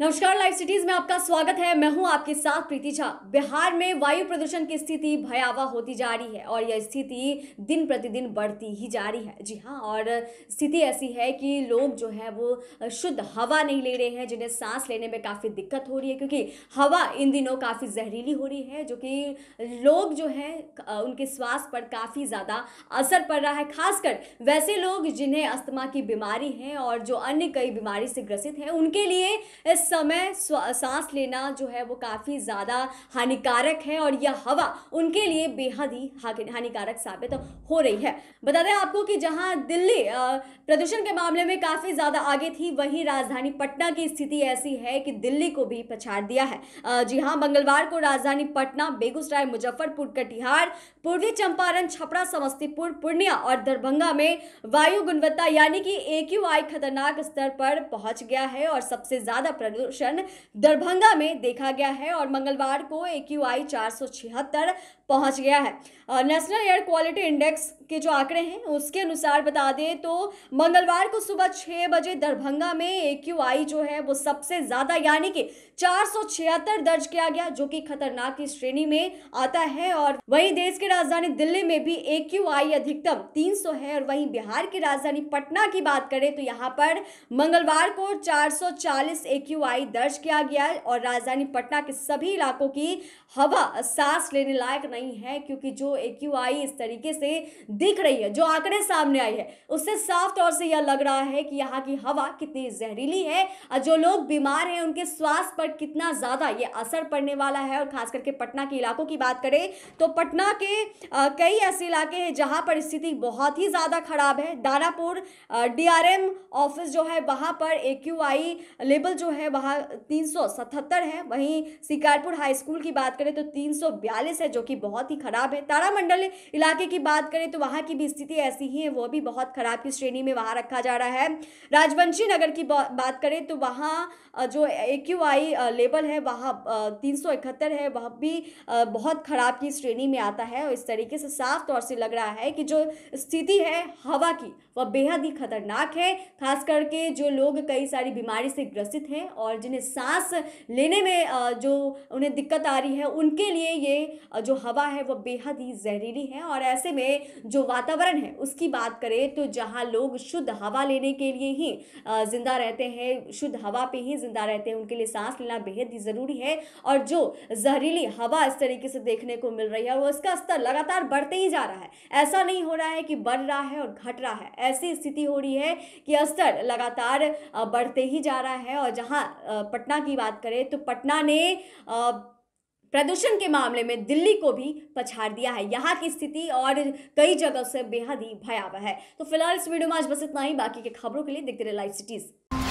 नमस्कार live cities में आपका स्वागत है मैं हूं आपके साथ प्रीति झा बिहार में वायु प्रदूषण की स्थिति भयावह होती जा रही है और यह स्थिति दिन प्रतिदिन बढ़ती ही जा रही है जी हाँ और स्थिति ऐसी है कि लोग जो है वो शुद्ध हवा नहीं ले रहे हैं जिन्हें सांस लेने में काफ़ी दिक्कत हो रही है क्योंकि हवा इन दिनों काफ़ी जहरीली हो रही है जो कि लोग जो है उनके स्वास्थ्य पर काफ़ी ज़्यादा असर पड़ रहा है खासकर वैसे लोग जिन्हें अस्थमा की बीमारी है और जो अन्य कई बीमारी से ग्रसित हैं उनके लिए समय सांस लेना जो है वो काफ़ी ज़्यादा हानिकारक है और यह हवा उनके लिए बेहद ही हानिकारक साबित हो रही है बता दें आपको कि जहां दिल्ली प्रदूषण के मामले में काफ़ी ज़्यादा आगे थी वहीं राजधानी पटना की स्थिति ऐसी है कि दिल्ली को भी पछाड़ दिया है जी हाँ मंगलवार को राजधानी पटना बेगूसराय मुजफ्फरपुर कटिहार पूर्वी चंपारण छपरा समस्तीपुर पूर्णिया और दरभंगा में वायु गुणवत्ता यानी कि ए खतरनाक स्तर पर पहुंच गया है और सबसे ज़्यादा प्रदूषण प्रदूषण दरभंगा में देखा गया है और मंगलवार को ए क्यू आई चार सौ छिहत्तर पहुँच गया है नेशनल एयर क्वालिटी इंडेक्स के जो आंकड़े हैं उसके अनुसार बता दें तो मंगलवार को सुबह छः बजे दरभंगा में ए क्यू आई जो है वो सबसे ज़्यादा यानी कि चार दर्ज किया गया जो कि खतरनाक की श्रेणी में आता है और वहीं देश की राजधानी दिल्ली में भी ए क्यू आई अधिकतम 300 है और वहीं बिहार की राजधानी पटना की बात करें तो यहाँ पर मंगलवार को चार सौ वाई दर्ज किया गया है और राजधानी पटना के सभी इलाकों की हवा सांस लेने लायक नहीं है क्योंकि जो ए इस तरीके से दिख रही है जो आंकड़े सामने आई है उससे साफ तौर से यह लग रहा है कि यहाँ की हवा कितनी जहरीली है और जो लोग बीमार हैं उनके स्वास्थ्य पर कितना ज़्यादा ये असर पड़ने वाला है और खास करके पटना के इलाकों की बात करें तो पटना के आ, कई ऐसे इलाके हैं जहाँ पर स्थिति बहुत ही ज़्यादा ख़राब है दानापुर डीआरएम ऑफिस जो है वहाँ पर ए लेबल जो है वहाँ तीन है वहीं शिकारपुर हाई स्कूल की बात करें तो तीन सौ बयालीस है जो कि बहुत ही ख़राब है तारामंडल इलाके की बात करें तो वहाँ की भी स्थिति ऐसी ही है वो भी बहुत ख़राब की श्रेणी में वहाँ रखा जा रहा है राजवंशी नगर की बात करें तो वहाँ जो ए क्यू आई लेवल है वहाँ तीन सौ इकहत्तर है वह भी बहुत ख़राब की श्रेणी में आता है और इस तरीके से साफ तौर से लग रहा है कि जो स्थिति है हवा की वह बेहद ही खतरनाक है खास करके जो लोग कई सारी बीमारी से ग्रसित हैं और और जिन्हें सांस लेने में जो उन्हें दिक्कत आ रही है उनके लिए ये जो हवा है वो बेहद ही जहरीली है और ऐसे में जो वातावरण है उसकी बात करें तो जहाँ लोग शुद्ध हवा लेने के लिए ही ज़िंदा रहते हैं शुद्ध हवा पे ही ज़िंदा रहते हैं उनके लिए सांस लेना बेहद ही ज़रूरी है और जो जहरीली हवा इस तरीके से देखने को मिल रही है और उसका स्तर लगातार बढ़ते ही जा रहा है ऐसा नहीं हो रहा है कि बढ़ रहा है और घट रहा है ऐसी स्थिति हो रही है कि स्तर लगातार बढ़ते ही जा रहा है और जहाँ पटना की बात करें तो पटना ने प्रदूषण के मामले में दिल्ली को भी पछाड़ दिया है यहाँ की स्थिति और कई जगह से बेहद ही भयावह है तो फिलहाल इस वीडियो में आज बस इतना ही बाकी के खबरों के लिए देखते रहे लाइव सिटीज़